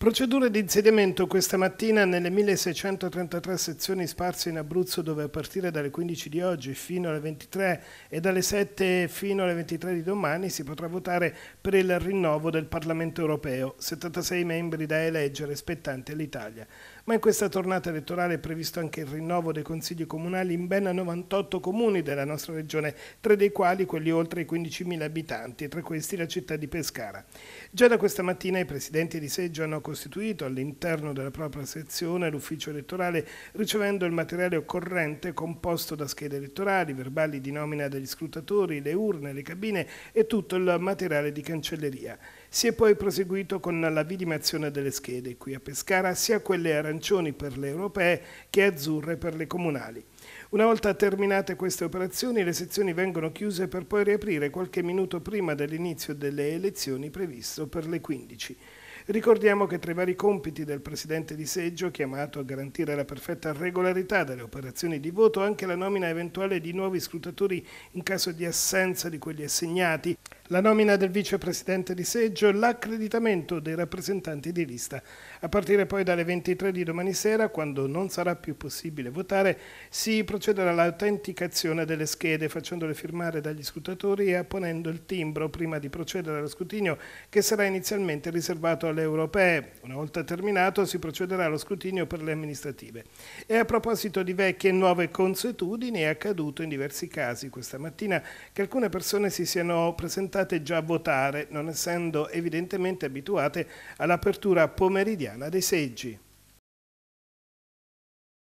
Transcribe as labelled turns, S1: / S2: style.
S1: Procedure di insediamento questa mattina nelle 1633 sezioni sparse in Abruzzo dove a partire dalle 15 di oggi fino alle 23 e dalle 7 fino alle 23 di domani si potrà votare per il rinnovo del Parlamento europeo, 76 membri da eleggere spettanti all'Italia. Ma in questa tornata elettorale è previsto anche il rinnovo dei consigli comunali in ben 98 comuni della nostra regione, tre dei quali quelli oltre i 15.000 abitanti, tra questi la città di Pescara. Già da questa mattina i presidenti di seggio hanno costituito all'interno della propria sezione l'ufficio elettorale ricevendo il materiale occorrente composto da schede elettorali, verbali di nomina degli scrutatori, le urne, le cabine e tutto il materiale di cancelleria. Si è poi proseguito con la vidimazione delle schede, qui a Pescara, sia quelle arancioni per le europee che azzurre per le comunali. Una volta terminate queste operazioni, le sezioni vengono chiuse per poi riaprire qualche minuto prima dell'inizio delle elezioni previsto per le 15. Ricordiamo che tra i vari compiti del Presidente di Seggio, chiamato a garantire la perfetta regolarità delle operazioni di voto, anche la nomina eventuale di nuovi scrutatori in caso di assenza di quelli assegnati, la nomina del vicepresidente di seggio, e l'accreditamento dei rappresentanti di lista. A partire poi dalle 23 di domani sera, quando non sarà più possibile votare, si procederà all'autenticazione delle schede facendole firmare dagli scrutatori e apponendo il timbro prima di procedere allo scrutinio che sarà inizialmente riservato alle europee. Una volta terminato si procederà allo scrutinio per le amministrative. E a proposito di vecchie e nuove consuetudini è accaduto in diversi casi questa mattina che alcune persone si siano presentate state già a votare, non essendo evidentemente abituate all'apertura pomeridiana dei seggi.